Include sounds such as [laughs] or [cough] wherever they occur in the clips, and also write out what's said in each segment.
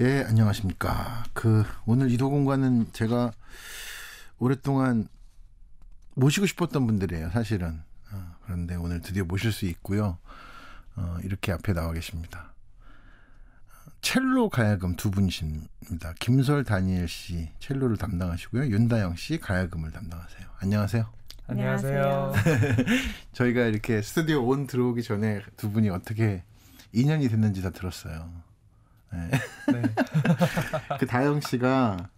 예, 안녕하십니까. 그, 오늘 이도공과는 제가 오랫동안 모시고 싶었던 분들이에요, 사실은. 어, 그런데 오늘 드디어 모실 수 있고요. 어, 이렇게 앞에 나와 계십니다. 첼로 가야금 두 분이십니다. 김설 다니엘 씨 첼로를 담당하시고요. 윤다영 씨 가야금을 담당하세요. 안녕하세요. 안녕하세요. [laughs] 저희가 이렇게 스튜디오 온 들어오기 전에 두 분이 어떻게 인연이 됐는지 다 들었어요. 네. 네. [laughs] 그 다영 씨가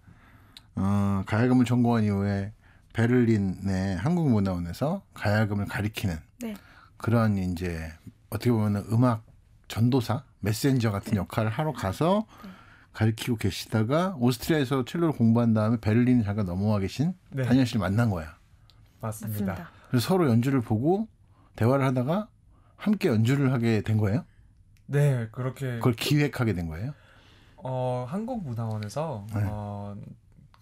어, 가야금을 전공한 이후에 베를린의 한국문화원에서 가야금을 가리키는 네. 그런 이제 어떻게 보면 음악 전도사 메신저 같은 네. 역할을 하러 가서 네. 가르키고 계시다가 오스트리아에서 첼로를 공부한 다음에 베를린 잠깐 넘어와 계신 네. 다니엘 씨를 만난 거야. 맞습니다. 그래서 서로 연주를 보고 대화를 하다가 함께 연주를 하게 된 거예요? 네, 그렇게 그걸 기획하게 된 거예요? 어, 한국문화원에서 네. 어,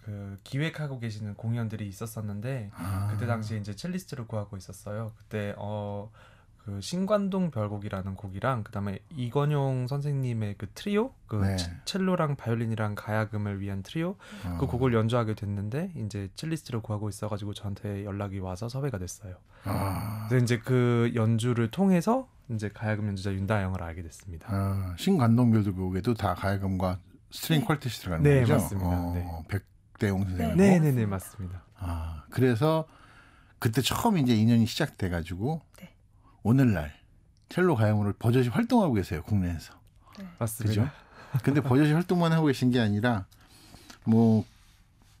그 기획하고 계시는 공연들이 있었었는데 아. 그때 당시에 이제 첼리스트를 구하고 있었어요. 그때 어 그 신관동 별곡이라는 곡이랑 그다음에 이건용 선생님의 그 트리오 그 네. 첼로랑 바이올린이랑 가야금을 위한 트리오 어. 그 곡을 연주하게 됐는데 이제 첼리스트를 구하고 있어가지고 저한테 연락이 와서 섭외가 됐어요. 아. 그래서 이제 그 연주를 통해서 이제 가야금 연주자 윤다영을 알게 됐습니다. 아, 신관동별두곡에도 다 가야금과 스트링 네. 퀄티시 들어가는 네, 거죠? 맞습니다. 어, 네, 백대용 선생님. 네, 네, 네, 맞습니다. 아, 그래서 그때 처음 이제 인연이 시작돼 가지고 네. 오늘날 첼로 가야금을 버젓이 활동하고 계세요, 국내에서. 네. 맞습니다. 그죠? 근데 버젓이 활동만 하고 계신 게 아니라 뭐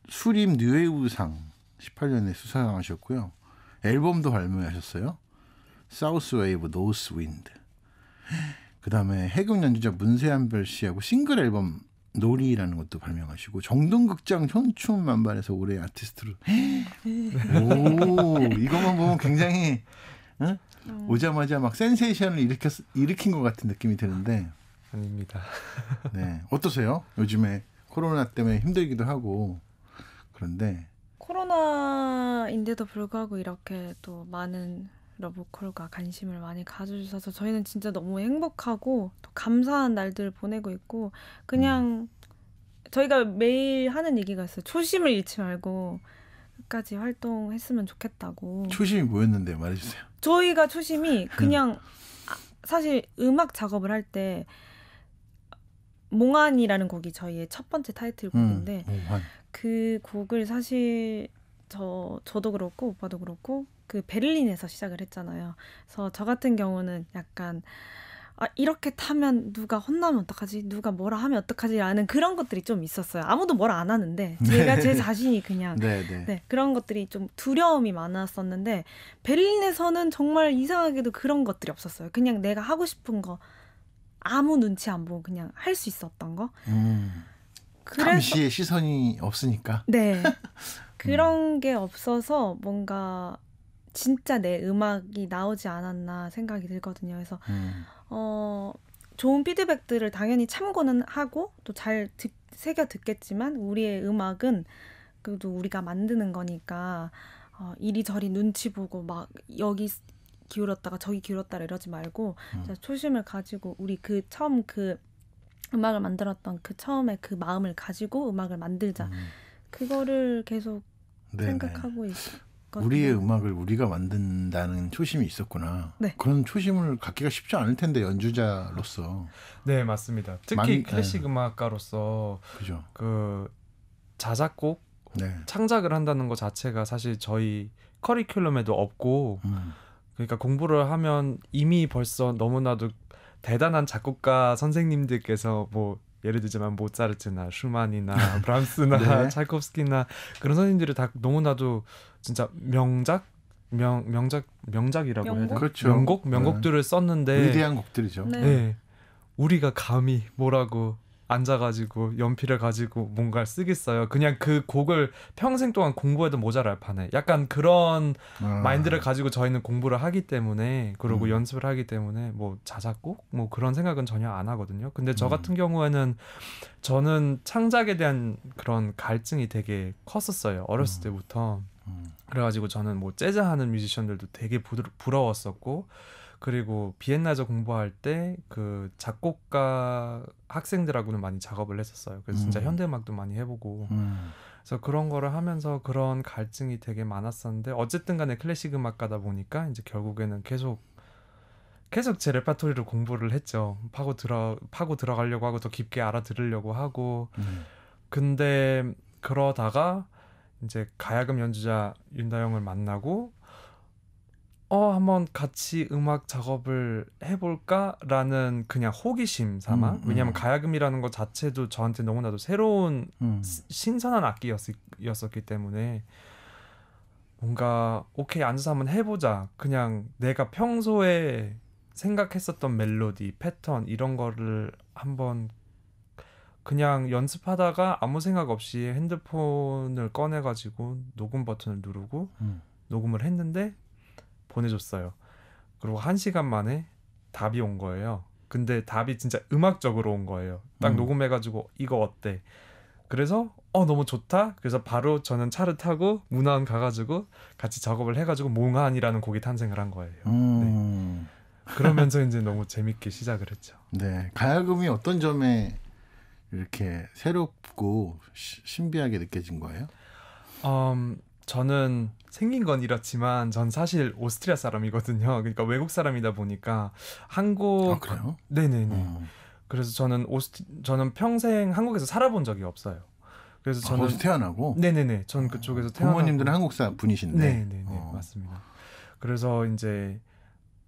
수림 뉴웨이브상 18년에 수상하셨고요. 앨범도 발매하셨어요. 사우스 웨이브 노스 윈드. 그다음에 해금 연주자 문세한별 씨하고 싱글 앨범 놀이라는 것도 발명하시고 정동극장 현충 만반에서 올해 아티스트로 오 이것만 보면 굉장히 응? 음. 오자마자 막 센세이션을 일으켰 일으킨 것 같은 느낌이 드는데 아닙니다. [laughs] 네 어떠세요? 요즘에 코로나 때문에 힘들기도 하고 그런데 코로나인데도 불구하고 이렇게 또 많은 러브콜과 관심을 많이 가져주셔서 저희는 진짜 너무 행복하고 또 감사한 날들을 보내고 있고 그냥 저희가 매일 하는 얘기가 있어요. 초심을 잃지 말고 끝까지 활동했으면 좋겠다고. 초심이 뭐였는데 말해주세요. 저희가 초심이 [laughs] 그냥 아, 사실 음악 작업을 할 때 몽환이라는 곡이 저희의 첫 번째 타이틀곡인데 음, 그 곡을 사실 저 저도 그렇고 오빠도 그렇고 그 베를린에서 시작을 했잖아요. 그래서 저 같은 경우는 약간 아, 이렇게 타면 누가 혼나면 어떡하지? 누가 뭐라 하면 어떡하지? 라는 그런 것들이 좀 있었어요. 아무도 뭘 안 하는데 [laughs] 제가 제 자신이 그냥 네, 네. 네, 그런 것들이 좀 두려움이 많았었는데 베를린에서는 정말 이상하게도 그런 것들이 없었어요. 그냥 내가 하고 싶은 거 아무 눈치 안 보고 그냥 할 수 있었던 거. 음, 그 감시의 시선이 없으니까. 네. [laughs] 그런 음. 게 없어서 뭔가 진짜 내 음악이 나오지 않았나 생각이 들거든요. 그래서 음. 어 좋은 피드백들을 당연히 참고는 하고 또 잘 새겨 듣겠지만 우리의 음악은 그래도 우리가 만드는 거니까 어, 이리저리 눈치 보고 막 여기 기울었다가 저기 기울었다가 이러지 말고 음. 초심을 가지고 우리 그 처음 그 음악을 만들었던 그 처음에 그 마음을 가지고 음악을 만들자 음. 그거를 계속 네네. 생각하고 있어요. 있거든요 우리의 음악을 우리가 만든다는 초심이 있었구나. 네. 그런 초심을 갖기가 쉽지 않을 텐데 연주자로서. 네 맞습니다. 특히 많이, 클래식 네. 음악가로서 그죠. 그 자작곡 네. 창작을 한다는 것 자체가 사실 저희 커리큘럼에도 없고 음. 그러니까 공부를 하면 이미 벌써 너무나도 대단한 작곡가 선생님들께서 뭐 예를 들자면 모차르트나 슈만이나 브람스나 [laughs] 네. 차이콥스키나 네. 그런 선생님들이 다 너무나도 진짜 명작 명 명작 명작이라고 명곡? 해야 되나? 그렇죠. 명곡 네. 명곡들을 네. 썼는데 위대한 곡들이죠. 네. 네. 우리가 감히 뭐라고 앉아가지고 연필을 가지고 뭔가를 쓰겠어요. 그냥 그 곡을 평생 동안 공부해도 모자랄 판에 약간 그런 아. 마인드를 가지고 저희는 공부를 하기 때문에 그리고 음. 연습을 하기 때문에 뭐 자작곡 뭐 그런 생각은 전혀 안 하거든요. 근데 저 음. 같은 음. 경우에는 저는 창작에 대한 그런 갈증이 되게 컸었어요. 어렸을 음. 때부터. 음. 그래가지고 저는 뭐 재즈 하는 뮤지션들도 되게 부러웠었고 그리고 비엔나에서 공부할 때 그 작곡가 학생들하고는 많이 작업을 했었어요. 그래서 진짜 음. 현대음악도 많이 해보고. 음. 그래서 그런 거를 하면서 그런 갈증이 되게 많았었는데 어쨌든 간에 클래식 음악가다 보니까 이제 결국에는 계속 계속 제 레파토리를 공부를 했죠. 파고 들어 파고 들어가려고 하고 더 깊게 알아들으려고 하고. 음. 근데 그러다가 이제 가야금 연주자 윤다영을 만나고 어 한번 같이 음악 작업을 해볼까라는 그냥 호기심 삼아 음, 음. 왜냐하면 가야금이라는 것 자체도 저한테 너무나도 새로운 음. 신선한 악기였었기 때문에 뭔가 오케이 앉아서 한번 해보자 그냥 내가 평소에 생각했었던 멜로디 패턴 이런 거를 한번 그냥 연습하다가 아무 생각 없이 핸드폰을 꺼내가지고 녹음 버튼을 누르고 음. 녹음을 했는데 보내줬어요. 그리고 한 시간 만에 답이 온 거예요. 근데 답이 진짜 음악적으로 온 거예요. 딱 음. 녹음해가지고 이거 어때? 그래서 어 너무 좋다. 그래서 바로 저는 차를 타고 문화원 가가지고 같이 작업을 해가지고 몽환이라는 곡이 탄생을 한 거예요. 음. 네. 그러면서 이제 너무 재밌게 시작을 했죠. 네, 가야금이 어떤 점에 이렇게 새롭고 시, 신비하게 느껴진 거예요? 음, 저는 생긴 건 이렇지만 전 사실 오스트리아 사람이거든요. 그러니까 외국 사람이다 보니까 한국 아, 그래요? 네네네. 어. 그래서 저는 오스트 저는 평생 한국에서 살아본 적이 없어요. 그래서 아, 저는 아, 태어나고 네네네. 전 그쪽에서 태어나 부모님들은 한국 사 분이신데 네네네 어. 맞습니다. 그래서 이제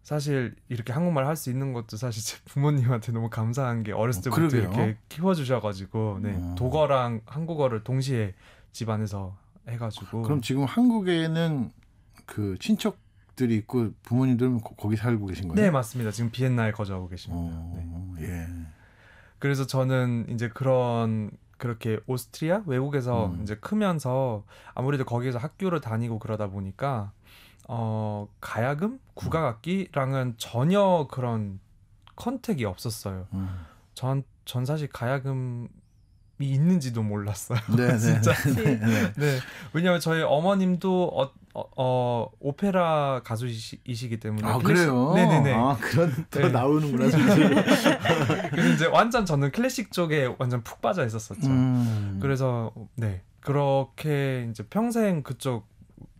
사실 이렇게 한국말 할 수 있는 것도 사실 제 부모님한테 너무 감사한 게 어렸을 어, 때부터 어, 이렇게 키워주셔가지고 네, 음. 어. 독어랑 한국어를 동시에 집안에서 해가지고 그럼 지금 한국에는 그 친척들이 있고 부모님들은 거, 기 살고 계신 거예요? 네 맞습니다. 지금 비엔나에 거주하고 계십니다. 어, 네. 예. 그래서 저는 이제 그런 그렇게 오스트리아 외국에서 음. 이제 크면서 아무래도 거기에서 학교를 다니고 그러다 보니까 어 가야금 국악악기랑은 전혀 그런 컨택이 없었어요. 음. 전전 사실 가야금 있는지도 몰랐어요. 네, 네 [laughs] 진짜. 네. 네, 네. 왜냐하면 저희 어머님도 어, 어, 어 오페라 가수이시기 때문에. 아 그래요? 네네네. 아 그런 또 네. 나오는구나. [laughs] 그래서 이제 완전 저는 클래식 쪽에 완전 푹 빠져 있었었죠. 음. 그래서 네 그렇게 이제 평생 그쪽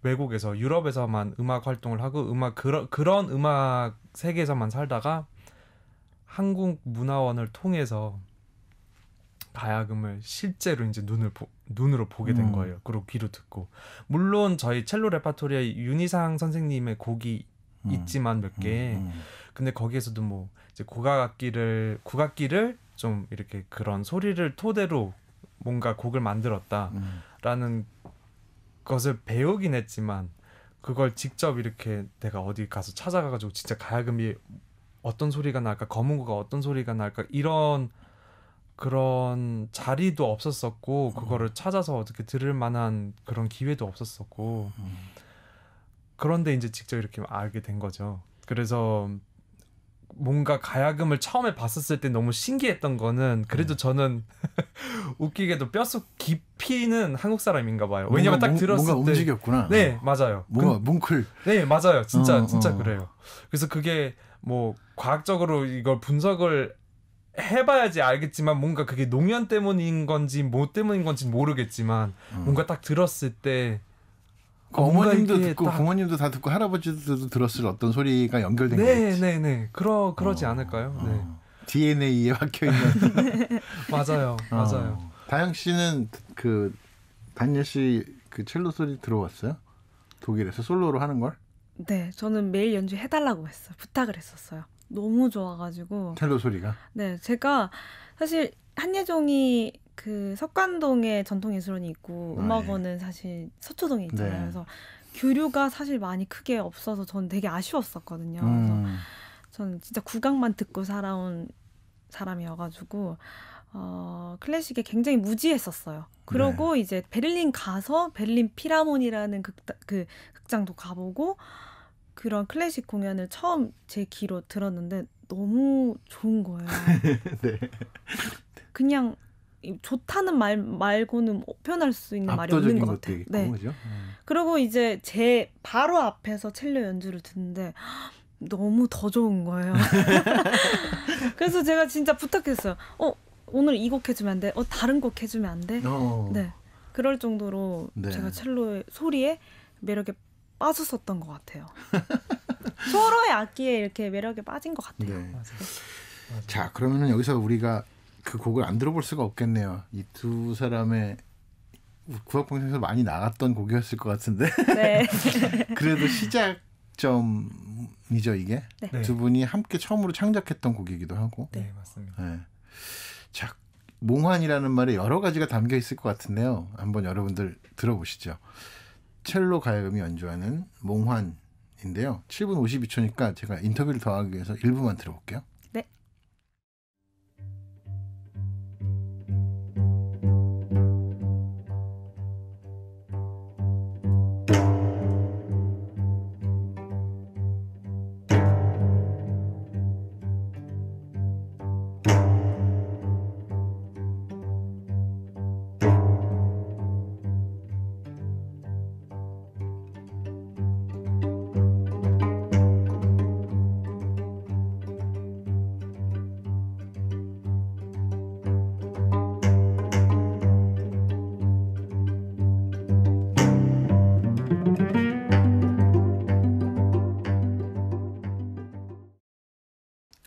외국에서 유럽에서만 음악 활동을 하고 음악 그런 그런 음악 세계에서만 살다가 한국 문화원을 통해서 가야금을 실제로 이제 눈을 보, 눈으로 보게 된 음. 거예요. 그리고 귀로 듣고 물론 저희 첼로 레파토리에 윤희상 선생님의 곡이 음. 있지만 몇 개. 음, 음. 음. 근데 거기에서도 뭐 이제 고가악기를 국악기를 좀 이렇게 그런 소리를 토대로 뭔가 곡을 만들었다라는 것을 배우긴 했지만 그걸 직접 이렇게 내가 어디 가서 찾아가가지고 진짜 가야금이 어떤 소리가 날까 검은고가 어떤 소리가 날까 이런 그런 자리도 없었었고 어. 그거를 찾아서 어떻게 들을 만한 그런 기회도 없었었고 음. 그런데 이제 직접 이렇게 알게 된 거죠. 그래서 뭔가 가야금을 처음에 봤었을 때 너무 신기했던 거는 그래도 네. 저는 [laughs] 웃기게도 뼛속 깊이는 한국 사람인가 봐요. 왜냐면 딱 들었을 때 뭔가 움직였구나. 네, 맞아요. 뭔가 그, 뭉클. 네, 맞아요. 진짜 어, 어, 진짜 어. 그래요. 그래서 그게 뭐 과학적으로 이걸 분석을 해봐야지 알겠지만 뭔가 그게 농연 때문인 건지 뭐 때문인 건지 모르겠지만 음. 뭔가 딱 들었을 때 그 어머님도 듣고 딱... 부모님도 다 듣고 할아버지도 들 들었을 어떤 소리가 연결된 네, 거지 네네네 그러 그러지 어. 않을까요? 어. 네. DNA에 박혀 있는 [laughs] 맞아요 어. 맞아요. 다영 씨는 그 단열 씨그 첼로 소리 들어왔어요? 독일에서 솔로로 하는 걸? 네, 저는 매일 연주해달라고 했어요. 부탁을 했었어요. 너무 좋아가지고 첼로 소리가 네 제가 사실 한예종이 그 석관동에 전통예술원이 있고 아, 음악원은 아, 예. 사실 서초동에 있잖아요. 네. 그래서 교류가 사실 많이 크게 없어서 저는 되게 아쉬웠었거든요. 음. 그래서 저는 진짜 국악만 듣고 살아온 사람이어가지고 어, 클래식에 굉장히 무지했었어요. 그러고 네. 이제 베를린 가서 베를린 피라몬이라는 극, 그 극장도 가보고 그런 클래식 공연을 처음 제 귀로 들었는데 너무 좋은 거예요. [laughs] 네. 그냥 좋다는 말 말고는 뭐 표현할 수 있는 말이 없는 것 같아요. 네. 거죠? 음. 그리고 이제 제 바로 앞에서 첼로 연주를 듣는데 [gasps] 너무 더 좋은 거예요. [laughs] 그래서 제가 진짜 부탁했어요. 어 오늘 이 곡 해주면 안 돼? 어 다른 곡 해주면 안 돼? 어. 네. 그럴 정도로 네. 제가 첼로 소리에 매력에 빠졌었던 것 같아요. [laughs] 서로의 악기에 이렇게 매력에 빠진 것 같아요. 네. 맞아요. 자, 그러면 여기서 우리가 그 곡을 안 들어볼 수가 없겠네요. 이 두 사람의 국악방송에서 많이 나갔던 곡이었을 것 같은데. 네. [laughs] 그래도 시작점이죠 이게. 네. 네. 두 분이 함께 처음으로 창작했던 곡이기도 하고. 네 맞습니다. 네. 자 몽환이라는 말에 여러 가지가 담겨 있을 것 같은데요. 한번 여러분들 들어보시죠. 첼로 가야금이 연주하는 몽환인데요. 7분 52초니까 제가 인터뷰를 더하기 위해서 1분만 들어볼게요.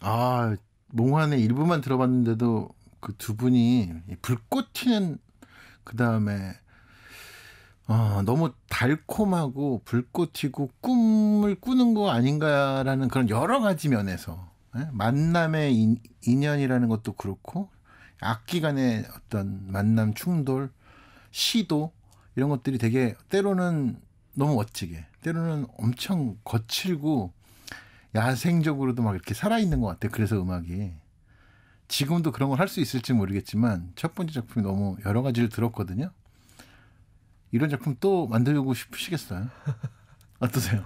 아 몽환의 일부만 들어봤는데도 그 두 분이 불꽃 튀는 그 다음에 어, 아, 너무 달콤하고 불꽃 튀고 꿈을 꾸는 거 아닌가라는 그런 여러 가지 면에서 예? 만남의 인, 인연이라는 것도 그렇고 악기 간의 어떤 만남 충돌 시도 이런 것들이 되게 때로는 너무 멋지게 때로는 엄청 거칠고 야생적으로도 막 이렇게 살아있는 것 같아요. 그래서 음악이. 지금도 그런 걸 할 수 있을지 모르겠지만 첫 번째 작품이 너무 여러 가지를 들었거든요. 이런 작품 또 만들고 싶으시겠어요? [laughs] 어떠세요?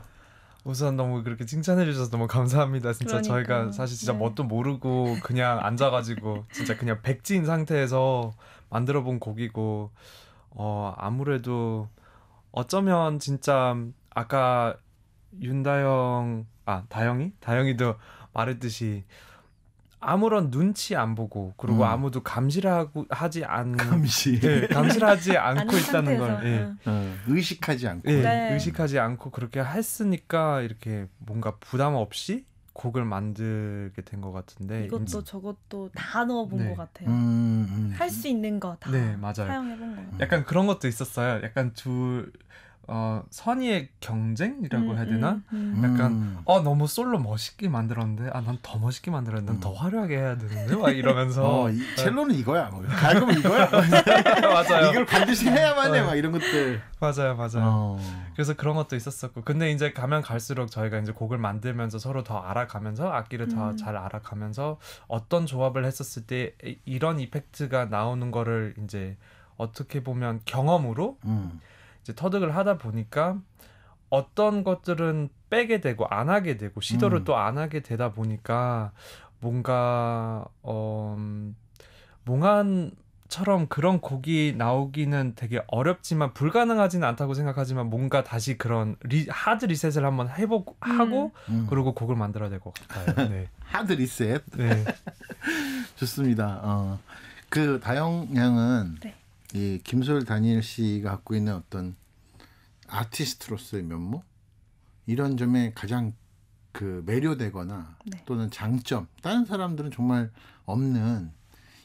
우선 너무 그렇게 칭찬해 주셔서 너무 감사합니다. 진짜 그러니까. 저희가 사실 진짜 네. 뭣도 모르고 그냥 앉아가지고 [laughs] 진짜 그냥 백지인 상태에서 만들어 본 곡이고 어 아무래도 어쩌면 진짜 아까 윤다 영아 다영이? 다영이도 말했듯이 아무런 눈치 안 보고 그리고 음. 아무도 감시하고 하지 않 감시 네, 감시하지 [laughs] 않고 있다는 걸 네. 어, 의식하지 않고 네, 네. 의식하지 않고 그렇게 했으니까 이렇게 뭔가 부담 없이 곡을 만들게 된 것 같은데 이것도 음. 저것도 다 넣어본 네. 것 같아요. 음, 음. 음. 할수 있는 거다 네, 사용해본 거. 음. 약간 그런 것도 있었어요. 약간 둘 주... 어, 선의의 경쟁이라고 해야 되나? 음, 음, 음. 약간 어 너무 솔로 멋있게 만들었는데 아난 더 멋있게 만들었는데 난더 화려하게 해야 되는데 막 이러면서 [laughs] 어, 이, 첼로는 이거야 뭐 갈고면 이거야 [laughs] 맞아요 이걸 반드시 해야만 해막 어. 이런 것들 맞아요 맞아요 어. 그래서 그런 것도 있었었고 근데 이제 가면 갈수록 저희가 이제 곡을 만들면서 서로 더 알아가면서 악기를 더 잘 알아가면서 어떤 조합을 했었을 때 이런 이펙트가 나오는 거를 이제 어떻게 보면 경험으로 음. 이제 터득을 하다 보니까 어떤 것들은 빼게 되고 안 하게 되고 시도를 음. 또안 하게 되다 보니까 뭔가 어 몽환처럼 그런 곡이 나오기는 되게 어렵지만 불가능하지는 않다고 생각하지만 뭔가 다시 그런 리, 하드 리셋을 한번 해보고 음. 하고 음. 그러고 곡을 만들어야 될 것 같아요. [laughs] 네. 하드 리셋. 네. [laughs] 좋습니다. 어. 그 다영 양은 네. 이 김솔 다니엘 씨가 갖고 있는 어떤 아티스트로서의 면모 이런 점에 가장 그 매료되거나 네. 또는 장점 다른 사람들은 정말 없는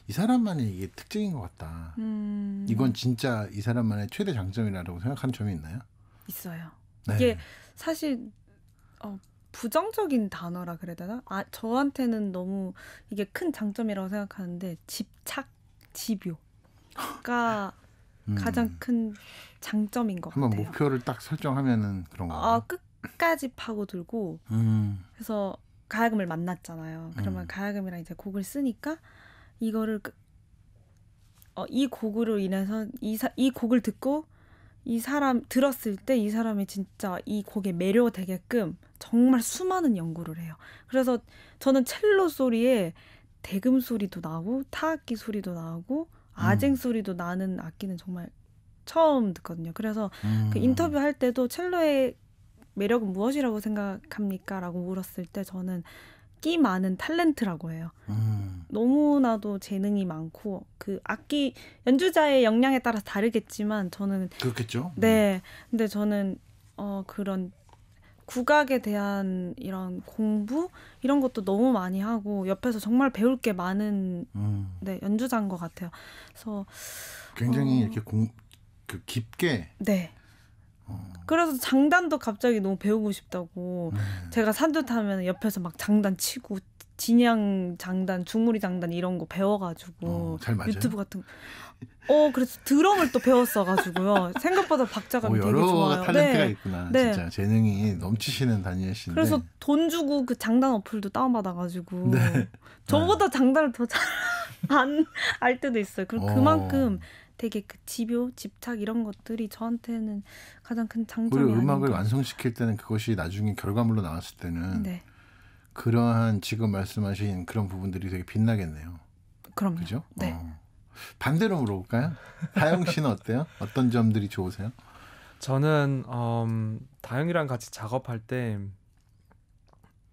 이 사람만의 이게 특징인 것 같다. 음... 이건 진짜 이 사람만의 최대 장점이라고 생각하는 점이 있나요? 있어요. 네. 이게 사실 어, 부정적인 단어라 그래야 되나? 아, 저한테는 너무 이게 큰 장점이라고 생각하는데 집착, 집요. 가 음. 가장 큰 장점인 것 한번 같아요. 한번 목표를 딱 설정하면은 그런 거. 아, 어, 끝까지 파고들고 음. 그래서 가야금을 만났잖아요. 음. 그러면 음. 가야금이랑 이제 곡을 쓰니까 이거를 그, 어, 이 곡으로 인해서 이, 이 곡을 듣고 이 사람 들었을 때 이 사람이 진짜 이 곡에 매료되게끔 정말 수많은 연구를 해요. 그래서 저는 첼로 소리에 대금 소리도 나고 타악기 소리도 나고 음. 아쟁 소리도 나는 악기는 정말 처음 듣거든요. 그래서 음. 그 인터뷰 할 때도 첼로의 매력은 무엇이라고 생각합니까? 라고 물었을 때 저는 끼 많은 탤런트라고 해요. 음. 너무나도 재능이 많고 그 악기 연주자의 역량에 따라 다르겠지만 저는 그렇겠죠. 네. 음. 근데 저는 어 그런 국악에 대한 이런 공부 이런 것도 너무 많이 하고 옆에서 정말 배울 게 많은 음. 네, 연주자인 것 같아요. 그래서 굉장히 어, 이렇게 공, 그 깊게 네. 어. 그래서 장단도 갑자기 너무 배우고 싶다고 음. 제가 산뜻하면 옆에서 막 장단 치고 진양 장단, 중무리 장단 이런 거 배워가지고 어, 유튜브 같은 어 그래서 드럼을 또 배웠어가지고요 [laughs] 생각보다 박자가이 어, 되게 좋아요. 탤런트가 네. 있구나 네. 진짜 재능이 넘치시는 다니엘 씨. 그래서 돈 주고 그 장단 어플도 다운받아가지고 네. 저보다 네. 장단을 더 잘 안 알 [laughs] 때도 있어요. 그리고 어. 그만큼 되게 그 집요, 집착 이런 것들이 저한테는 가장 큰 장점이 우리 음악을 완성시킬 때는 그것이 나중에 결과물로 나왔을 때는. 네. 그러한 지금 말씀하신 그런 부분들이 되게 빛나겠네요. 그럼요. 그죠? 네. 어. 반대로 물어볼까요? 다영 씨는 어때요? 어떤 점들이 좋으세요? 저는 음, 다영이랑 같이 작업할 때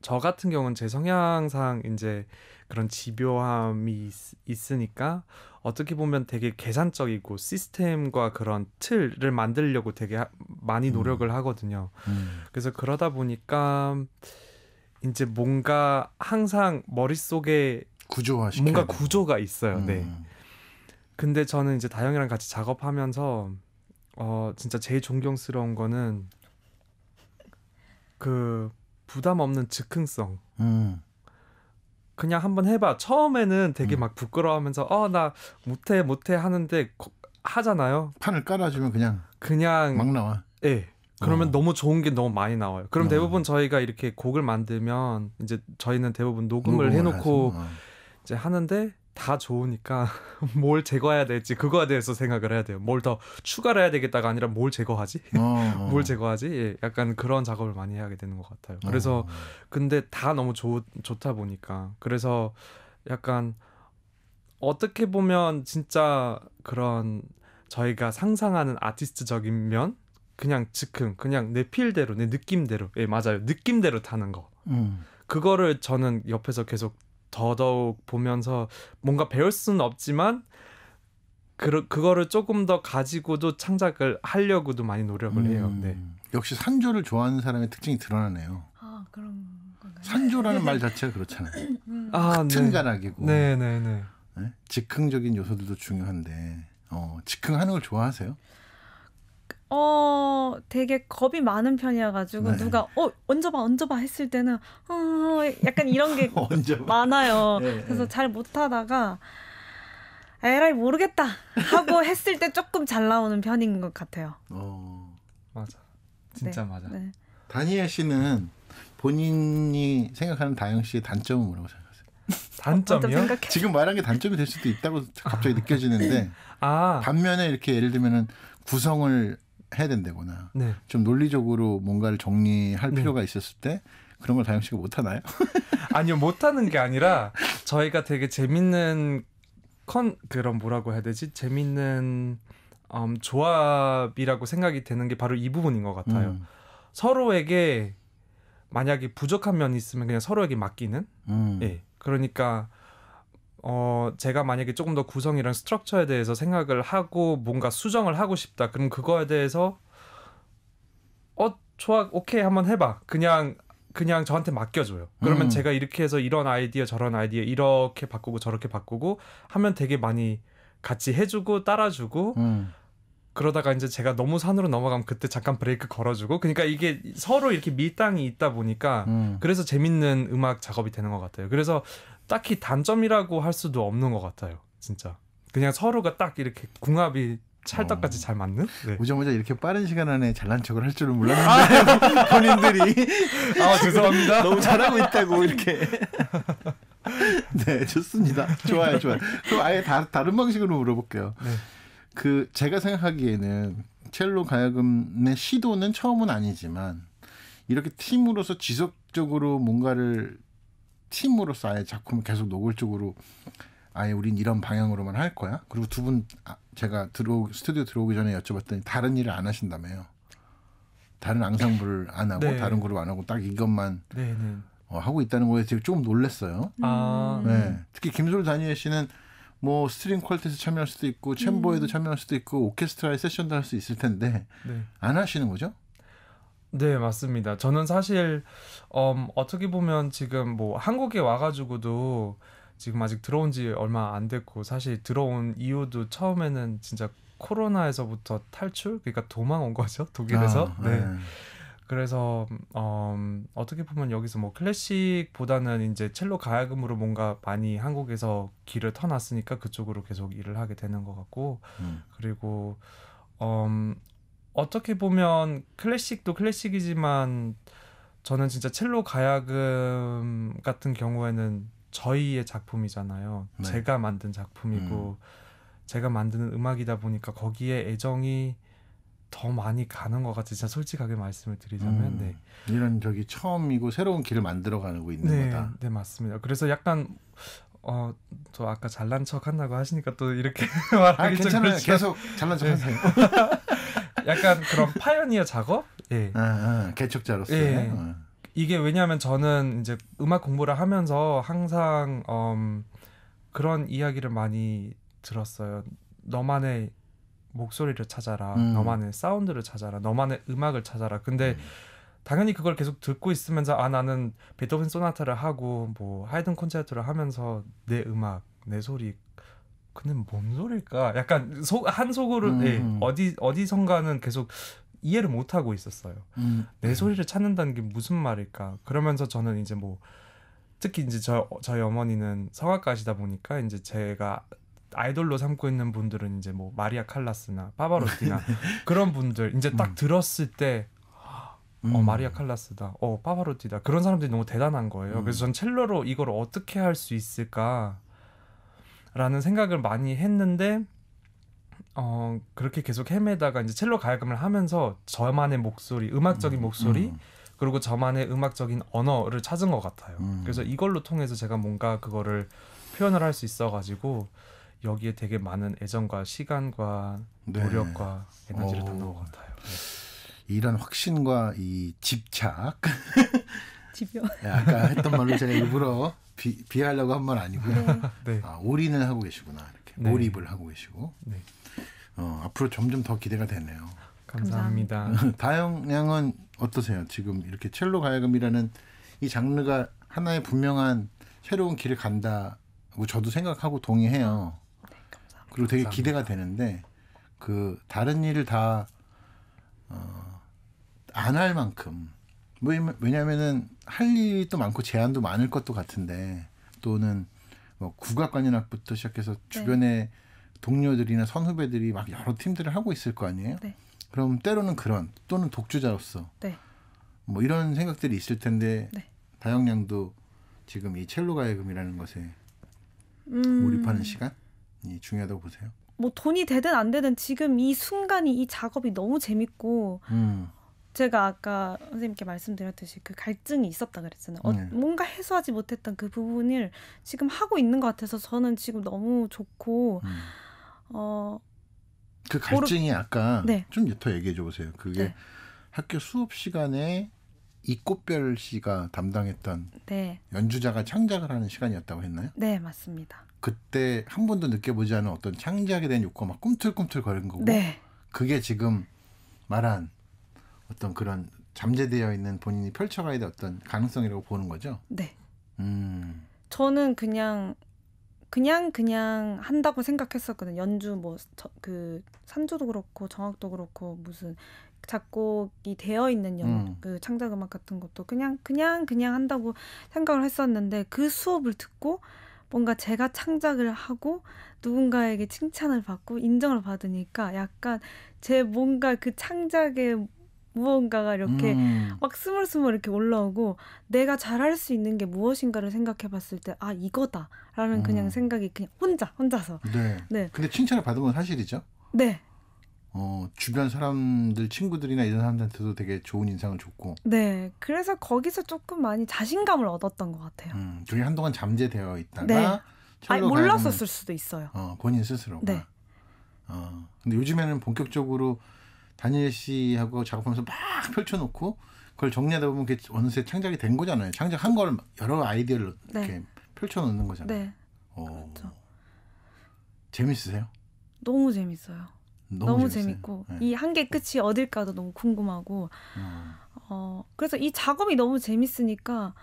저 같은 경우는 제 성향상 이제 그런 집요함이 있, 으니까 어떻게 보면 되게 계산적이고 시스템과 그런 틀을 만들려고 되게 하, 많이 음. 노력을 음. 하거든요. 음. 그래서 그러다 보니까 이제 뭔가 항상 머릿속에 구조화 뭔가 구조가 있어요. 네. 음. 네. 근데 저는 이제 다영이랑 같이 작업하면서 어 진짜 제일 존경스러운 거는 그 부담 없는 즉흥성. 음. 그냥 한번 해봐. 처음에는 되게 음. 막 부끄러워하면서 어나 못해 못해 하는데 하잖아요. 판을 깔아주면 그냥 그냥 막 나와. 예. 네. 그러면 어. 너무 좋은 게 너무 많이 나와요. 그럼 어. 대부분 저희가 이렇게 곡을 만들면 이제 저희는 대부분 녹음을, 해놓고 어. 이제 하는데 다 좋으니까 [laughs] 뭘 제거해야 될지 그거에 대해서 생각을 해야 돼요. 뭘 더 추가를 해야 되겠다가 아니라 뭘 제거하지? 어, 어. [laughs] 뭘 제거하지? 예, 약간 그런 작업을 많이 하게 되는 것 같아요. 그래서 어. 근데 다 너무 좋 좋다 보니까 그래서 약간 어떻게 보면 진짜 그런 저희가 상상하는 아티스트적인 면 그냥 즉흥, 그냥 내 필대로, 내 느낌대로, 예, 맞아요. 느낌대로 타는 거. 음. 그거를 저는 옆에서 계속 더더욱 보면서 뭔가 배울 수는 없지만 그 그거를 조금 더 가지고도 창작을 하려고도 많이 노력을 해요. 음. 네. 역시 산조를 좋아하는 사람의 특징이 드러나네요. 아 그런 건가요? 산조라는 말 [laughs] 자체가 그렇잖아요. 음. 아, 튼가락이고. 네. 네 네, 네. 네? 즉흥적인 요소들도 중요한데 어, 즉흥하는 걸 좋아하세요? 어, 되게 겁이 많은 편이어가지고, 네. 누가, 어, 얹어봐, 얹어봐 했을 때는, 어, 약간 이런 게 [laughs] 많아요. 네, 그래서 네. 잘 못하다가, 에라이, 모르겠다! 하고 [laughs] 했을 때 조금 잘 나오는 편인 것 같아요. 어, 맞아. 진짜 네. 맞아. 네. 다니엘 씨는 본인이 생각하는 다영 씨의 단점은 뭐라고 생각하세요? 단점이요? 지금 말한 게 단점이 될 수도 있다고 갑자기 느껴지는데, [laughs] 아. 반면에 이렇게 예를 들면은 구성을 해야 된다거나 네. 좀 논리적으로 뭔가를 정리할 네. 필요가 있었을 때 그런 걸 다영 씨가 못 하나요? [laughs] 아니요, 못 하는 게 아니라 저희가 되게 재밌는 컨 그런 뭐라고 해야 되지? 재밌는 음, 조합이라고 생각이 되는 게 바로 이 부분인 것 같아요. 음. 서로에게 만약에 부족한 면이 있으면 그냥 서로에게 맡기는. 음. 예. 그러니까 어, 제가 만약에 조금 더 구성이랑 스트럭처에 대해서 생각을 하고 뭔가 수정을 하고 싶다. 그럼 그거에 대해서 어, 좋아, 오케이, 한번 해봐. 그냥 그냥 저한테 맡겨줘요. 그러면 음. 제가 이렇게 해서 이런 아이디어, 저런 아이디어 이렇게 바꾸고 저렇게 바꾸고 하면 되게 많이 같이 해주고 따라주고 음. 그러다가 이제 제가 너무 산으로 넘어가면 그때 잠깐 브레이크 걸어주고 그러니까 이게 서로 이렇게 밀당이 있다 보니까 음. 그래서 재밌는 음악 작업이 되는 것 같아요. 그래서 딱히 단점이라고 할 수도 없는 것 같아요. 진짜 그냥 서로가 딱 이렇게 궁합이 찰떡같이 어. 잘 맞는? 네. 오자마자 이렇게 빠른 시간 안에 잘난 척을 할 줄은 몰랐는데 아! [laughs] 본인들이 아 죄송합니다 너무 잘하고 있다고 이렇게 네 좋습니다 좋아요 좋아요 그럼 아예 다, 다른 방식으로 물어볼게요 네. 그 제가 생각하기에는 첼로 가야금의 시도는 처음은 아니지만 이렇게 팀으로서 지속적으로 뭔가를 팀으로서 아예 작품을 계속 노골적으로 아예 우린 이런 방향으로만 할 거야. 그리고 두분 아, 제가 들어 스튜디오 들어오기 전에 여쭤봤더니 다른 일을 안 하신다며요. 다른 앙상블을 안 하고 네. 다른 그룹 안 하고 딱 이것만 네, 네. 어, 하고 있다는 거에 되게 조금 놀랐어요. 아. 음. 네. 특히 김솔 다니엘 씨는 뭐 스트링 퀄트에서 참여할 수도 있고 챔버에도 음. 참여할 수도 있고 오케스트라의 세션도 할 수 있을 텐데 네. 안 하시는 거죠? 네, 맞습니다. 저는 사실 음 어떻게 보면 지금 뭐 한국에 와 가지고도 지금 아직 들어온 지 얼마 안 됐고 사실 들어온 이유도 처음에는 진짜 코로나에서부터 탈출 그러니까 도망 온 거죠 독일에서 아, 네. 네. 그래서 음, 어떻게 보면 여기서 뭐 클래식보다는 이제 첼로 가야금으로 뭔가 많이 한국에서 길을 터놨으니까 그쪽으로 계속 일을 하게 되는 것 같고 음. 그리고 음, 어떻게 보면 클래식도 클래식이지만 저는 진짜 첼로 가야금 같은 경우에는 저희의 작품이잖아요. 네. 제가 만든 작품이고 음. 제가 만드는 음악이다 보니까 거기에 애정이 더 많이 가는 것 같아요. 진짜 솔직하게 말씀을 드리자면 음. 네. 이런 저기 처음이고 새로운 길을 만들어가고 있는 네, 거다. 네 맞습니다. 그래서 약간 어, 저 아까 잘난 척 한다고 하시니까 또 이렇게 [laughs] 아, 말하기 아, 괜찮아요. 그렇죠. 계속 잘난 척 네. 하세요. [laughs] 약간 그런 파이어니어 작업? 예. 아, 아, 개척자로서. 예. 아. 이게 왜냐하면 저는 이제 음악 공부를 하면서 항상 음, 그런 이야기를 많이 들었어요. 너만의 목소리를 찾아라. 음. 너만의 사운드를 찾아라. 너만의 음악을 찾아라. 근데 음. 당연히 그걸 계속 듣고 있으면서 아 나는 베토벤 소나타를 하고 뭐 하이든 콘체트를 하면서 내 음악, 내 소리 근데 뭔 소릴까? 약간 소, 한 속으로 예, 음. 네, 어디 어디선가는 계속 이해를 못 하고 있었어요. 음. 내 소리를 찾는다는 게 무슨 말일까? 그러면서 저는 이제 뭐 특히 이제 저 저희 어머니는 성악가시다 보니까 이제 제가 아이돌로 삼고 있는 분들은 이제 뭐 마리아 칼라스나 파바로티나 [laughs] 그런 분들 이제 딱 음. 들었을 때 어, 음. 어, 마리아 칼라스다. 어, 파바로티다. 그런 사람들이 너무 대단한 거예요. 그래서 음. 전 첼로로 이걸 어떻게 할 수 있을까? 라는 생각을 많이 했는데 어 그렇게 계속 헤매다가 이제 첼로 가야금을 하면서 저만의 목소리, 음악적인 음, 목소리 음. 그리고 저만의 음악적인 언어를 찾은 것 같아요. 음. 그래서 이걸로 통해서 제가 뭔가 그거를 표현을 할 수 있어가지고 여기에 되게 많은 애정과 시간과 네. 노력과 에너지를 어. 담는것 같아요. 네. 이런 확신과 이 집착 [laughs] 집요. 네, 아까 했던 말로 제가 일부러 비, 비하려고 한 말 아니고요. 네. 네. 아, 올인을 하고 계시구나 이렇게 네. 몰입을 하고 계시고. 네. 어, 앞으로 점점 더 기대가 되네요. 감사합니다. [laughs] 다영 양은 어떠세요? 지금 이렇게 첼로 가야금이라는 이 장르가 하나의 분명한 새로운 길을 간다고 저도 생각하고 동의해요. 네, 그리고 되게 감사합니다. 기대가 되는데 그 다른 일을 다 어, 안 할 만큼 왜냐면은 할 일이 또 많고 제한도 많을 것도 같은데 또는 뭐 국악관현악부터 시작해서 네. 주변에 네. 동료들이나 선후배들이 막 여러 팀들을 하고 있을 거 아니에요? 네. 그럼 때로는 그런 또는 독주자로서 네. 뭐 이런 생각들이 있을 텐데 네. 다영 양도 지금 이 첼로 가야금이라는 것에 음... 몰입하는 시간이 중요하다고 보세요? 뭐 돈이 되든 안 되든 지금 이 순간이 이 작업이 너무 재밌고 음. 제가 아까 선생님께 말씀드렸듯이 그 갈증이 있었다 그랬잖아요. 어, 네. 뭔가 해소하지 못했던 그 부분을 지금 하고 있는 것 같아서 저는 지금 너무 좋고 음. 어. 그 갈증이 모르... 아까 네. 좀더 얘기해 줘 보세요. 그게 네. 학교 수업 시간에 이꽃별 씨가 담당했던 네. 연주자가 창작을 하는 시간이었다고 했나요? 네, 맞습니다. 그때 한 번도 느껴보지 않은 어떤 창작에 대한 욕구가 막 꿈틀꿈틀 거리는 거고 네. 그게 지금 말한 어떤 그런 잠재되어 있는 본인이 펼쳐가야 될 어떤 가능성이라고 보는 거죠. 네. 음. 저는 그냥 그냥 그냥 한다고 생각했었거든. 연주 뭐 그 산조도 그렇고 정악도 그렇고 무슨 작곡이 되어 있는 영, 음. 그 창작 음악 같은 것도 그냥 그냥 그냥 한다고 생각을 했었는데 그 수업을 듣고 뭔가 제가 창작을 하고 누군가에게 칭찬을 받고 인정을 받으니까 약간 제 뭔가 그 창작의 무언가가 이렇게 음. 막 스물스물 이렇게 올라오고 내가 잘할 수 있는 게 무엇인가를 생각해봤을 때 아 이거다라는 음. 그냥 생각이 그냥 혼자 혼자서 네. 네. 근데 칭찬을 받으면 사실이죠. 네. 어 주변 사람들 친구들이나 이런 사람들한테도 되게 좋은 인상을 줬고. 네. 그래서 거기서 조금 많이 자신감을 얻었던 것 같아요. 음, 그게 한동안 잠재되어 있다가. 네. 아니 몰랐었을 수도 있어요. 어 본인 스스로가. 네. 어 근데 요즘에는 본격적으로 다니엘 씨하고 작업하면서 막 펼쳐놓고 그걸 정리하다 보면 그게 어느새 창작이 된 거잖아요. 창작한 걸 여러 아이디어를 네. 이렇게 펼쳐놓는 거잖아요. 네. 오. 어. 그렇죠. 재밌으세요? 너무 재밌어요. 너무, 너무 재밌고 네. 이한 계 끝이 어딜까도 너무 궁금하고 음. 어 그래서 이 작업이 너무 재밌으니까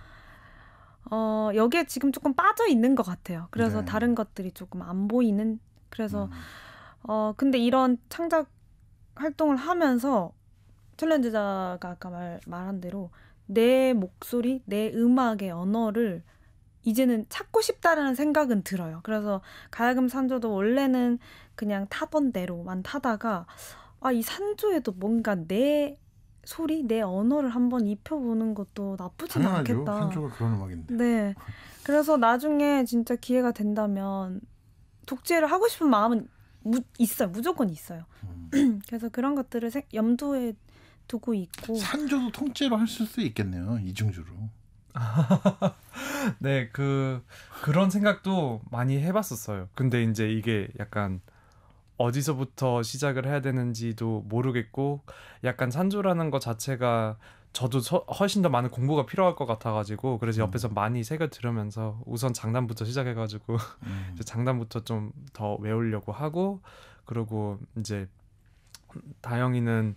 어 여기에 지금 조금 빠져 있는 것 같아요. 그래서 네. 다른 것들이 조금 안 보이는 그래서 음. 어 근데 이런 창작 활동을 하면서 챌린저자가 아까 말, 말한 대로 내 목소리, 내 음악의 언어를 이제는 찾고 싶다라는 생각은 들어요. 그래서 가야금 산조도 원래는 그냥 타던 대로만 타다가 아, 이 산조에도 뭔가 내 소리, 내 언어를 한번 입혀보는 것도 나쁘진 당연하죠. 않겠다. 산조가 그런 음악인데. 네. 그래서 나중에 진짜 기회가 된다면 독재를 하고 싶은 마음은 무, 있어요. 무조건 있어요. 음. [clears throat] 그래서 그런 것들을 염두에 두고 있고 산조도 통째로 하실 수 있겠네요 이중주로. [laughs] 네, 그 그런 생각도 많이 해봤었어요. 근데 이제 이게 약간 어디서부터 시작을 해야 되는지도 모르겠고, 약간 산조라는 것 자체가 저도 서, 훨씬 더 많은 공부가 필요할 것 같아가지고 그래서 옆에서 음. 많이 색을 들으면서 우선 장단부터 시작해가지고 음. [laughs] 장단부터 좀 더 외우려고 하고 그리고 이제 다영이는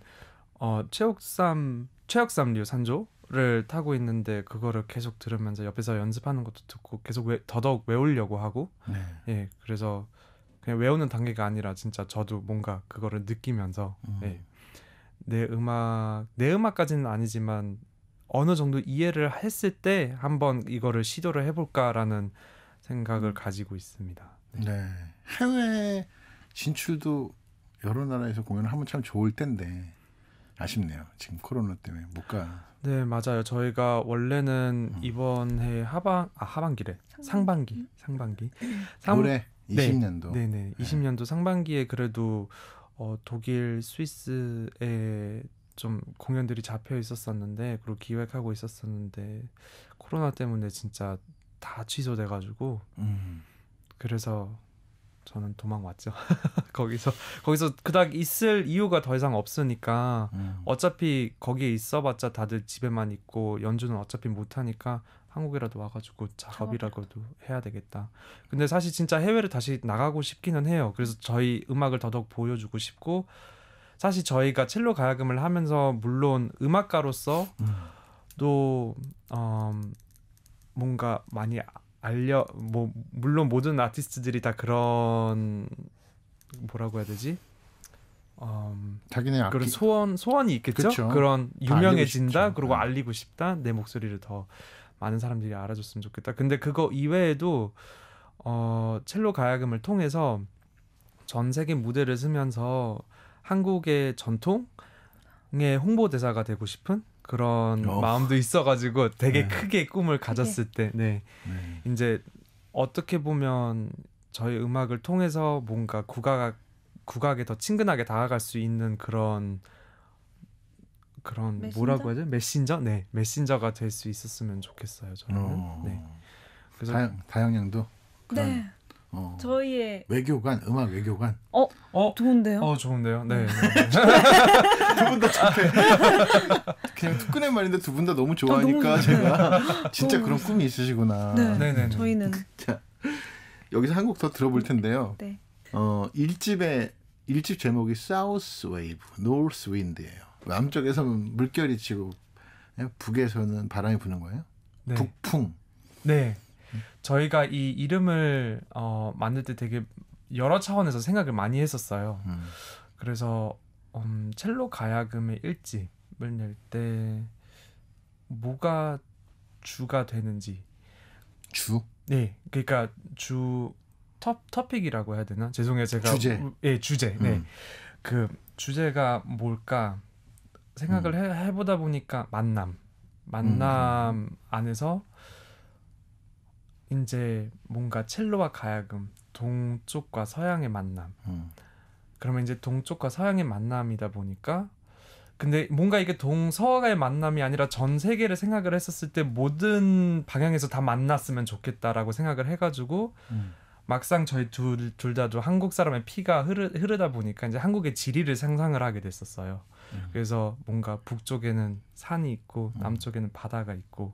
어최옥삼최옥삼류 산조를 타고 있는데 그거를 계속 들으면서 옆에서 연습하는 것도 듣고 계속 외, 더더욱 외우려고 하고 네. 예 그래서 그냥 외우는 단계가 아니라 진짜 저도 뭔가 그거를 느끼면서 음. 예, 내 음악 내 음악까지는 아니지만 어느 정도 이해를 했을 때 한번 이거를 시도를 해볼까라는 생각을 음. 가지고 있습니다. 네. 네. 해외 진출도 여러 나라에서 공연을 하면 참 좋을 텐데 아쉽네요. 지금 코로나 때문에 못 가. 네 맞아요. 저희가 원래는 음. 이번 해 하반 아 하반기래 상반기 상반기 음. 상... 올해 20년도 네, 네네 20년도 네. 네. 네. 상반기에 그래도 어, 독일 스위스에 좀 공연들이 잡혀 있었었는데 그리고 기획하고 있었었는데 코로나 때문에 진짜 다 취소돼가지고 음. 그래서 저는 도망 왔죠. [laughs] 거기서 거기서 그닥 있을 이유가 더 이상 없으니까 음. 어차피 거기에 있어봤자 다들 집에만 있고 연주는 어차피 못하니까 한국이라도 와가지고 작업이라고도 해야 되겠다. 근데 사실 진짜 해외를 다시 나가고 싶기는 해요. 그래서 저희 음악을 더더욱 보여주고 싶고 사실 저희가 첼로 가야금을 하면서 물론 음악가로서 음. 어, 뭔가 많이 알려 뭐 물론 모든 아티스트들이 다 그런 뭐라고 해야 되지? 음, 자기네 악기... 그런 소원 소원이 있겠죠. 그쵸. 그런 유명해진다 그리고 네. 알리고 싶다 내 목소리를 더 많은 사람들이 알아줬으면 좋겠다. 근데 그거 이외에도 어, 첼로 가야금을 통해서 전 세계 무대를 쓰면서 한국의 전통의 홍보 대사가 되고 싶은 그런 어. 마음도 있어가지고 되게 네. 크게 꿈을 가졌을 때, 네. 네. 이제 어떻게 보면 저희 음악을 통해서 뭔가 국악, 국악에 더 친근하게 다가갈 수 있는 그런 그런 메신저? 뭐라고 해야 돼? 메신저? 네, 메신저가 될 수 있었으면 좋겠어요. 저는. 오. 어. 네. 그래서 다양 다양양도. 네. 어. 저희의 외교관 음악 외교관 어, 어 좋은데요? 어 좋은데요. 네. 음. [laughs] 두분 다 좋대. [laughs] 그냥 투끈한 말인데 두 분다 아, 너무 좋아하니까 아, [laughs] 너무 제가 진짜 그런 멋있요 꿈이 있으시구나. 네, 네, 네. 네. 저희는 자 여기서 한 곡 더 들어볼 텐데요. 네. 어 일집의 일집 제목이 South Wave, n 예요 남쪽에서는 물결이 치고 북에서는 바람이 부는 거예요. 네. 북풍. 네. 저희가 이 이름을 어, 만들 때 되게 여러 차원에서 생각을 많이 했었어요. 음. 그래서 음, 첼로 가야금의 일집을 낼 때 뭐가 주가 되는지 주? 네, 그러니까 주 터, 터픽이라고 해야 되나? 죄송해요, 제가 주제. 예, 네, 주제. 음. 네, 그 주제가 뭘까 생각을 음. 해, 해보다 보니까 만남, 만남 음. 안에서 이제 뭔가 첼로와 가야금 동쪽과 서양의 만남 음. 그러면 이제 동쪽과 서양의 만남이다 보니까 근데 뭔가 이게 동서가의 만남이 아니라 전 세계를 생각을 했었을 때 모든 방향에서 다 만났으면 좋겠다라고 생각을 해가지고 음. 막상 저희 둘 둘다 한국 사람의 피가 흐르, 흐르다 보니까 이제 한국의 지리를 상상을 하게 됐었어요. 음. 그래서 뭔가 북쪽에는 산이 있고 남쪽에는 바다가 있고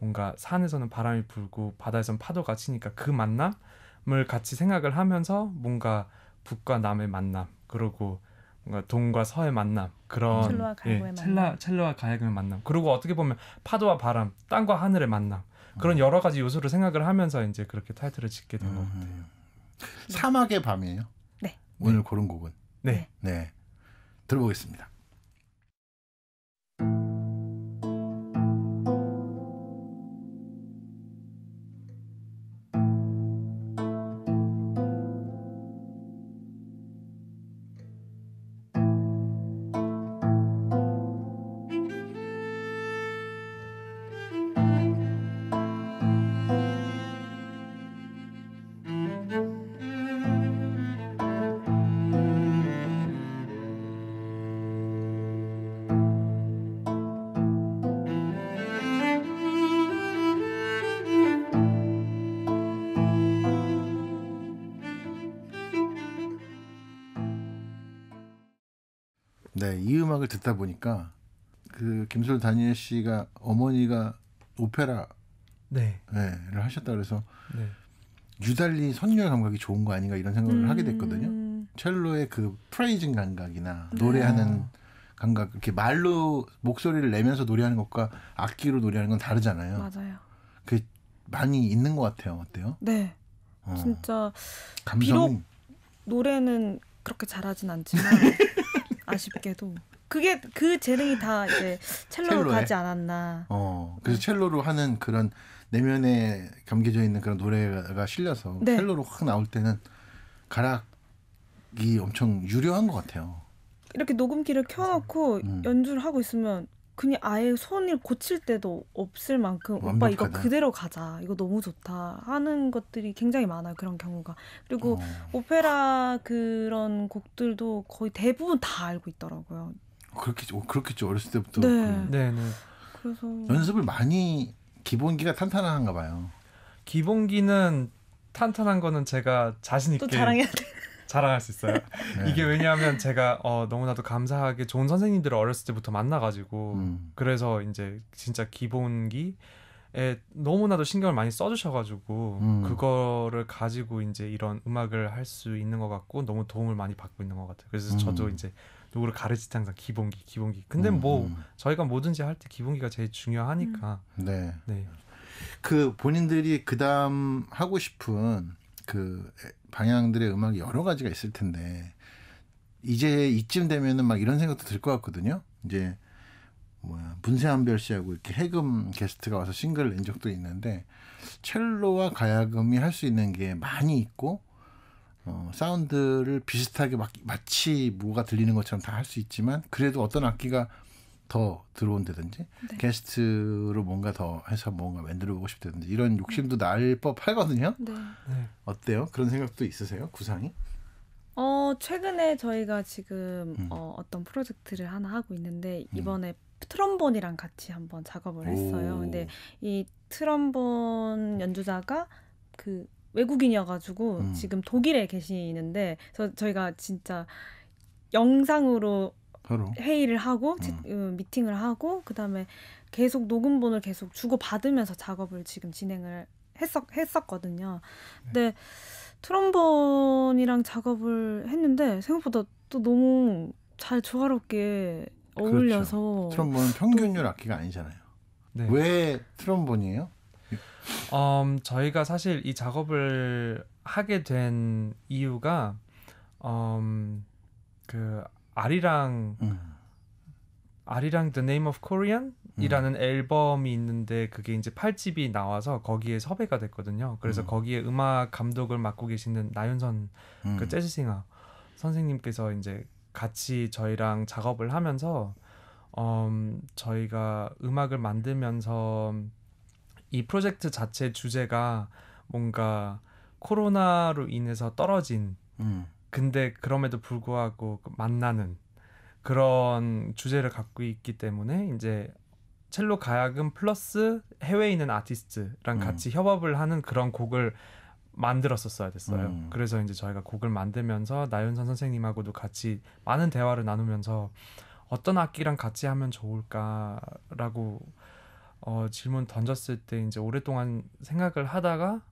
뭔가 산에서는 바람이 불고 바다에서는 파도가 치니까 그 만남을 같이 생각을 하면서 뭔가 북과 남의 만남 그리고 뭔가 동과 서의 만남 그런 음. 첼로와 가야금 예, 만남 첼라, 첼로와 가야금의 만남 그리고 어떻게 보면 파도와 바람 땅과 하늘의 만남 그런 음. 여러 가지 요소를 생각을 하면서 이제 그렇게 타이틀을 짓게 된것 음. 같아요. 사막의 밤이에요. 네. 오늘 네. 고른 곡은 네. 네. 네. 들어보겠습니다. 네, 이 음악을 듣다 보니까 그 김솔 다니엘 씨가 어머니가 오페라 네. 네. 를 하셨다 그래서 네. 유달리 선율 감각이 좋은 거 아닌가 이런 생각을 음. 하게 됐거든요. 음. 첼로의 그 프레이징 감각이나 네. 노래하는 네. 감각 이렇게 말로 목소리를 내면서 노래하는 것과 악기로 노래하는 건 다르잖아요. 맞아요. 그 많이 있는 것 같아요. 어때요? 네. 어. 진짜 감성. 비록 노래는 그렇게 잘하진 않지만 [laughs] 아쉽게도 그게 그 재능이 다 이제 첼로로 첼로에? 가지 않았나. 어, 그래서 네. 첼로로 하는 그런 내면에 감겨져 있는 그런 노래가 실려서 네. 첼로로 확 나올 때는 가락이 엄청 유려한 것 같아요. 이렇게 녹음기를 켜놓고 음. 연주를 하고 있으면 그냥 아예 손을 고칠 때도 없을 만큼 완벽하다. 오빠 이거 그대로 가자 이거 너무 좋다 하는 것들이 굉장히 많아요 그런 경우가 그리고 어. 오페라 그런 곡들도 거의 대부분 다 알고 있더라고요 그렇겠죠 어, 그렇겠죠 어렸을 때부터 네. 네, 네. 그래서 연습을 많이 기본기가 탄탄한가 봐요 기본기는 탄탄한 거는 제가 자신 있게 또 자랑해야 돼 자랑할 수 있어요. [laughs] 네. 이게 왜냐하면 제가 어, 너무나도 감사하게 좋은 선생님들을 어렸을 때부터 만나가지고 음. 그래서 이제 진짜 기본기 에 너무나도 신경을 많이 써주셔가지고 음. 그거를 가지고 이제 이런 음악을 할 수 있는 것 같고 너무 도움을 많이 받고 있는 것 같아요. 그래서 음. 저도 이제 누구를 가르칠 때 항상 기본기, 기본기. 근데 음, 뭐 음. 저희가 뭐든지 할 때 기본기가 제일 중요하니까. 음. 네. 네. 그 본인들이 그다음 하고 싶은 그 방향들의 음악이 여러 가지가 있을 텐데 이제 이쯤 되면은 막 이런 생각도 들 것 같거든요. 이제 뭐야 문세한별 씨하고 이렇게 해금 게스트가 와서 싱글을 낸 적도 있는데 첼로와 가야금이 할 수 있는 게 많이 있고 어, 사운드를 비슷하게 막 마치 뭐가 들리는 것처럼 다 할 수 있지만 그래도 어떤 악기가 더 들어온다든지 네. 게스트로 뭔가 더 해서 뭔가 만들어 보고 싶다든지 이런 욕심도 네. 날 법하거든요. 네. 네. 어때요? 그런 생각도 있으세요? 구상이? 어 최근에 저희가 지금 음. 어, 어떤 프로젝트를 하나 하고 있는데 음. 이번에 음. 트럼본이랑 같이 한번 작업을 했어요. 오. 근데 이 트럼본 연주자가 그 외국인이어가지고 음. 지금 독일에 계시는데 저, 저희가 진짜 영상으로 서로 회의를 하고 음. 미팅을 하고 그다음에 계속 녹음본을 계속 주고 받으면서 작업을 지금 진행을 했었 했었거든요. 네. 근데 트럼본이랑 작업을 했는데 생각보다 또 너무 잘 조화롭게 어울려서 그렇죠. 트럼본은 평균율 악기가 아니잖아요. 네. 왜 트럼본이에요? 음, 저희가 사실 이 작업을 하게 된 이유가 음, 그 아리랑 음. 아리랑 The Name of Korean이라는 음. 앨범이 있는데 그게 이제 팔집이 나와서 거기에 섭외가 됐거든요. 그래서 음. 거기에 음악 감독을 맡고 계시는 나윤선 음. 그 재즈싱어 선생님께서 이제 같이 저희랑 작업을 하면서 음, 저희가 음악을 만들면서 이 프로젝트 자체 주제가 뭔가 코로나로 인해서 떨어진 음. 근데 그럼에도 불구하고 그 만나는 그런 주제를 갖고 있기 때문에 이제 첼로 가야금 플러스 해외에 있는 아티스트랑 음. 같이 협업을 하는 그런 곡을 만들었었어야 됐어요. 음. 그래서 이제 저희가 곡을 만들면서 나윤선 선생님하고도 같이 많은 대화를 나누면서 어떤 악기랑 같이 하면 좋을까라고 어, 질문 던졌을 때 이제 오랫동안 생각을 하다가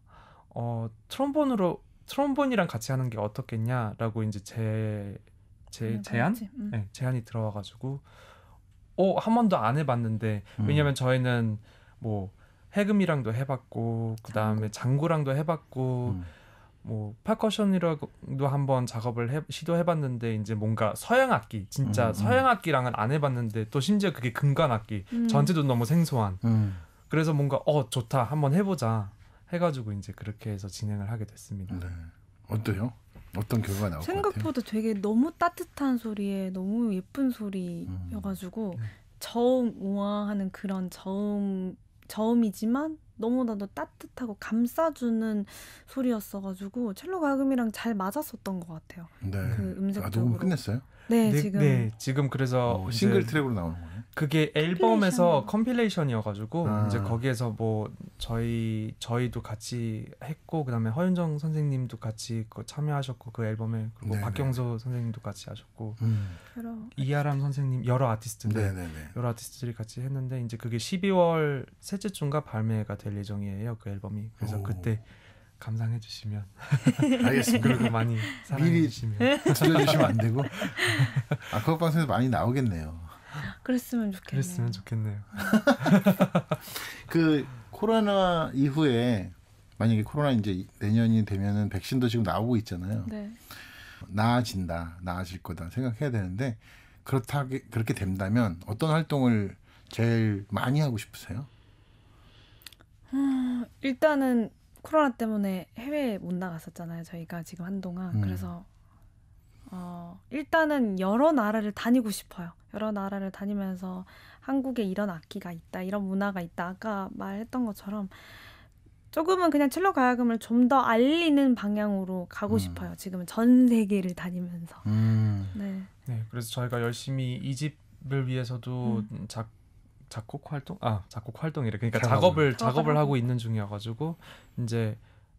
어, 트롬본으로 트롬본이랑 같이 하는 게 어떻겠냐라고 이제 제, 제 음, 제안 음. 네, 제안이 들어와가지고 어한 번도 안 해봤는데 음. 왜냐면 저희는 뭐 해금이랑도 해봤고 그 다음에 장구랑도 해봤고 음. 뭐 퍼커션이라도 고 한번 작업을 해, 시도해봤는데 이제 뭔가 서양 악기 진짜 음, 음. 서양 악기랑은 안 해봤는데 또 심지어 그게 금관 악기 음. 전체도 너무 생소한 그래서 뭔가 어 좋다 한번 해보자 해가지고 이제 그렇게 해서 진행을 하게 됐습니다. 네. 어때요? 어떤 결과가 나올 생각보다 되게 너무 따뜻한 소리에 너무 예쁜 소리여가지고 음. 음. 저음 우아하는 그런 저음 저음이지만 너무나도 따뜻하고 감싸주는 소리였어가지고 첼로 가음이랑 잘 맞았었던 것 같아요. 네. 그 음색적으로. 아, 녹음 끝냈어요? 네, 네 지금 네, 지금 그래서 어, 싱글 트랙으로 나오는 거예요. 그게 앨범에서 컴필레이션이어 가지고 아. 이제 거기에서 뭐 저희 저희도 같이 했고 그다음에 허윤정 선생님도 같이 그 참여하셨고 그 앨범에 그리고 네네. 박경서 선생님도 같이 하셨고 음. 이하람 선생님 여러 아티스트들 네네네. 네, 네. 여러 아티스트들이 같이 했는데 이제 그게 12월 셋째 주인가 발매가 될 예정이에요. 그 앨범이. 그래서 오. 그때 감상해 주시면 [laughs] 알겠습니다. 많이 미리 들려주시면 안 되고 아쿠아 [laughs] 방송에서 많이 나오겠네요. 그랬으면 좋겠네요. 그랬으면 좋겠네요. [laughs] 그 코로나 이후에 만약에 코로나 이제 내년이 되면은 백신도 지금 나오고 있잖아요. 네. 나아진다, 나아질 거다 생각해야 되는데 그렇다 그렇게 된다면 어떤 활동을 제일 많이 하고 싶으세요? 음, 일단은 코로나 때문에 해외에 못 나갔었잖아요. 저희가 지금 한동안. 음. 그래서 어, 일단은 여러 나라를 다니고 싶어요. 여러 나라를 다니면서 한국에 이런 악기가 있다, 이런 문화가 있다. 아까 말했던 것처럼 조금은 그냥 첼로 가야금을 좀 더 알리는 방향으로 가고 음. 싶어요. 지금은 전 세계를 다니면서. 음. 네. 네. 그래서 저희가 열심히 이 집을 위해서도 음. 작 작곡 활동 아 작곡 활동이래 그러니까 작업을 작업을 하고 있는 중이어가지고 이제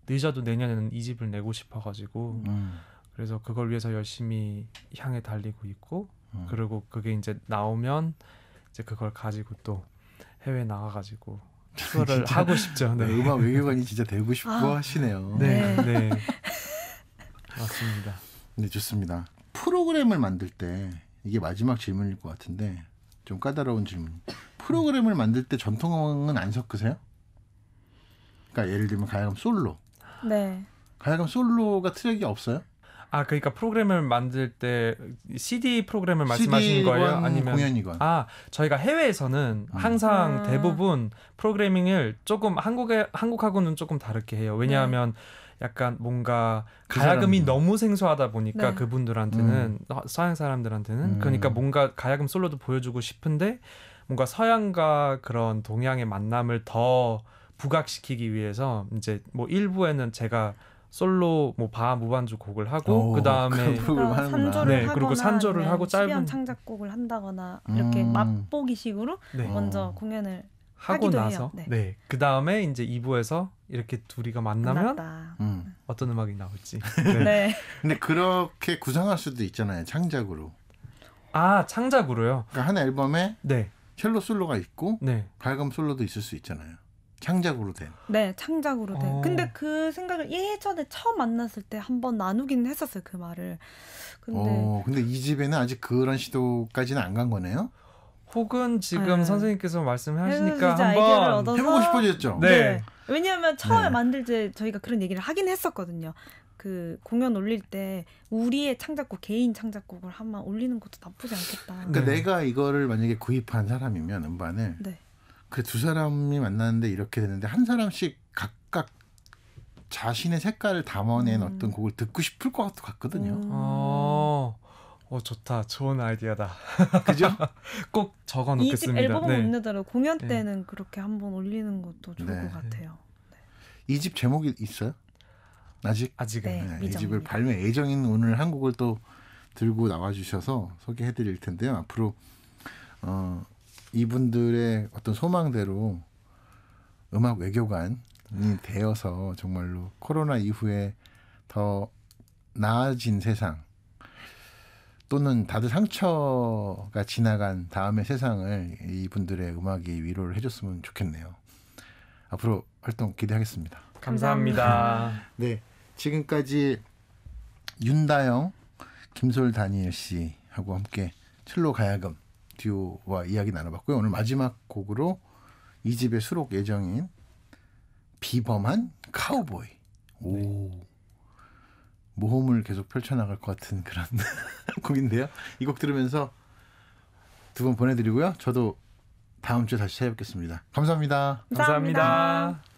늦어도 내년에는 이 집을 내고 싶어가지고 음. 그래서 그걸 위해서 열심히 향해 달리고 있고 음. 그리고 그게 이제 나오면 이제 그걸 가지고 또 해외 나가가지고 투어를 하고 싶죠. 네. 네. 음악 [laughs] 외교관이 진짜 되고 싶고 아. 하시네요. 네, 네. 네. [laughs] 맞습니다. 네, 좋습니다. 프로그램을 만들 때 이게 마지막 질문일 것 같은데 좀 까다로운 질문. 프로그램을 만들 때 전통음악은 안 섞으세요? 그러니까 예를 들면 가야금 솔로. 네. 가야금 솔로가 트랙이 없어요? 아 그러니까 프로그램을 만들 때 CD 프로그램을 말씀하시 거예요? 아니면 공연이건? 아 저희가 해외에서는 음. 항상 음. 대부분 프로그래밍을 조금 한국에 한국하고는 조금 다르게 해요. 왜냐하면 네. 약간 뭔가 그 가야금이 사 너무 생소하다 보니까 네. 그분들한테는 음. 서양 사람들한테는 음. 그러니까 뭔가 가야금 솔로도 보여주고 싶은데 뭔가 서양과 그런 동양의 만남을 더 부각시키기 위해서 이제 뭐 일부에는 제가 솔로 뭐 바 무반주 곡을 하고 오, 그다음에 그러니까 산조를 네, 하거나 그리고 산조를 하고 짧은 창작곡을 한다거나 이렇게 음. 맛보기식으로 네. 먼저 어. 공연을 하고 나서 네. 네. 그다음에 이제 2부에서 이렇게 둘이가 만나면 음. 어떤 음악이 나올지. [laughs] 네. 네. 근데 그렇게 구상할 수도 있잖아요. 창작으로. 아, 창작으로요? 그러니까 한 앨범에 네. 첼로 솔로가 있고 네. 발감 솔로도 있을 수 있잖아요. 창작으로 된. 네, 창작으로 된. 어. 근데 그 생각을 예전에 처음 만났을 때한번 나누긴 했었어요, 그 말을. 근데 어, 근데 이 집에는 아직 그런 시도까지는 안 간 거네요. 혹은 지금 네. 선생님께서 말씀하시니까 한번 해보고 싶어졌죠. 네. 네. 왜냐하면 처음에 네. 만들 때 저희가 그런 얘기를 하긴 했었거든요. 그 공연 올릴 때 우리의 창작곡 개인 창작곡을 한번 올리는 것도 나쁘지 않겠다. 그러니까 네. 내가 이거를 만약에 구입한 사람이면 음반을 네. 그 두 사람이 만나는데 이렇게 되는데 한 사람씩 각각 자신의 색깔을 담아낸 음. 어떤 곡을 듣고 싶을 것 같거든요. 음. 아, 어. 좋다 좋은 아이디어다 [laughs] 그죠 꼭 적어 놓겠습니다 이집 앨범 네. 못 내더라도 공연 네. 때는 네. 그렇게 한번 올리는 것도 좋을 네. 것 같아요 네. 이집 제목이 있어요 아직 아직은 네, 네 이 집을 발매 예정인 오늘 한국을또 들고 나와 주셔서 소개해 드릴 텐데요. 앞으로 어 이분들의 어떤 소망대로 음악 외교관이 되어서 정말로 코로나 이후에 더 나아진 세상 또는 다들 상처가 지나간 다음의 세상을 이분들의 음악이 위로를 해줬으면 좋겠네요. 앞으로 활동 기대하겠습니다. 감사합니다. [laughs] 네. 지금까지 윤다영, 김솔 다니엘 씨하고 함께 첼로 가야금 듀오와 이야기 나눠봤고요. 오늘 마지막 곡으로 이 집의 수록 예정인 비범한 카우보이. 오. 네. 모험을 계속 펼쳐나갈 것 같은 그런 [laughs] 곡인데요. 이 곡 들으면서 두 분 보내드리고요. 저도 다음 주에 다시 찾아뵙겠습니다 감사합니다. 감사합니다. 감사합니다.